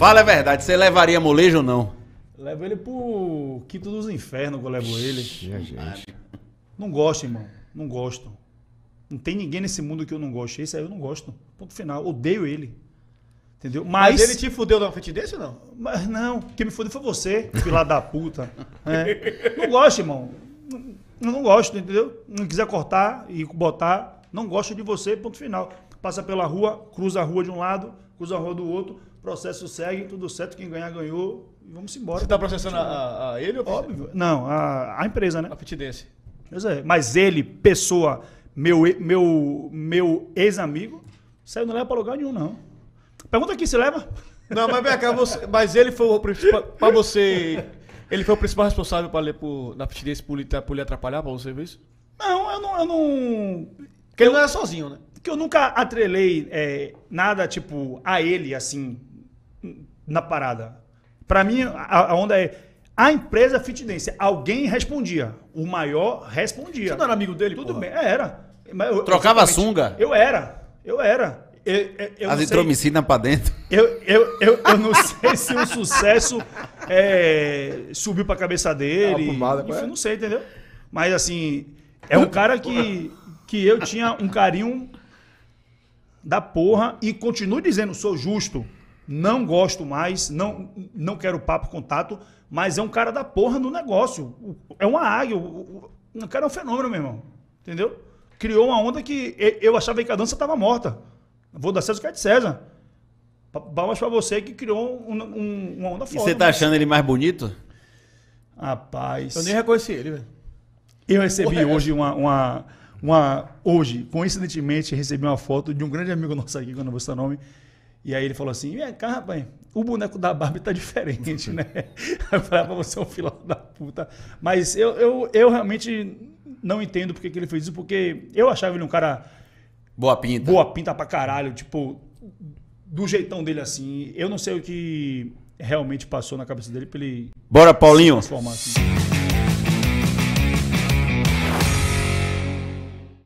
Fala a verdade, você levaria molejo ou não? Levo ele pro quinto dos infernos que eu levo ele. É, gente. Não gosto, irmão. Não gosto. Não tem ninguém nesse mundo que eu não gosto. Esse aí eu não gosto. Ponto final. Odeio ele. Entendeu? Mas, Mas ele te fudeu na frente desse ou não? Mas não. Quem me fudeu foi você, filho da puta. É. Não gosto, irmão. Não, não gosto, entendeu? Não quiser cortar e botar, não gosto de você, ponto final passa pela rua, cruza a rua de um lado, cruza a rua do outro, processo segue, tudo certo, quem ganhar ganhou, vamos embora. Você está processando a, a, ele ou Óbvio. Não, a, a empresa, né? A Fitidense. Pois é, mas ele, pessoa, meu, meu, meu ex-amigo, saiu não leva para lugar nenhum, não. Pergunta aqui se leva. Não, mas vem cá, você, mas ele foi o principal. Para você. Ele foi o principal responsável para ler por, na fitidez por, por lhe atrapalhar para você ver isso? Não, eu não. Eu não porque ele não era sozinho, né? Porque eu nunca atrelei é, nada, tipo, a ele, assim, na parada. Para mim, a, a, onda é. A empresa Fitness, alguém respondia. O maior respondia. Você não era amigo dele? Tudo porra. bem, era. Eu, Trocava sunga? Eu era. Eu era. Eu, eu, As intromicinas pra dentro. Eu, eu, eu, eu não sei se o sucesso é, subiu pra cabeça dele. Eu pomada, enfim, é. não sei, entendeu? Mas assim, é um cara que que eu tinha um carinho da porra e continuo dizendo, sou justo, não gosto mais, não, não quero papo contato, mas é um cara da porra no negócio. É uma águia, o, o, o cara é um fenômeno, meu irmão. Entendeu? Criou uma onda que eu achava que a dança estava morta. Vou dar César que é de César. Palmas pra você que criou um, um, uma onda forte. E você tá mas... achando ele mais bonito? Rapaz. Eu nem reconheci ele, velho. Eu recebi é hoje uma, uma uma, hoje, coincidentemente, recebi uma foto de um grande amigo nosso aqui, que eu não vou citar nome, e aí ele falou assim: vem cá, rapaz, o boneco da Barbie tá diferente, né? eu falei, pra ah, você é um filho da puta. Mas eu, eu, eu realmente não entendo porque que ele fez isso, porque eu achava ele um cara. Boa pinta. Boa pinta pra caralho, tipo, do jeitão dele assim. Eu não sei o que realmente passou na cabeça dele pra ele. Bora, Paulinho! Se transformar assim.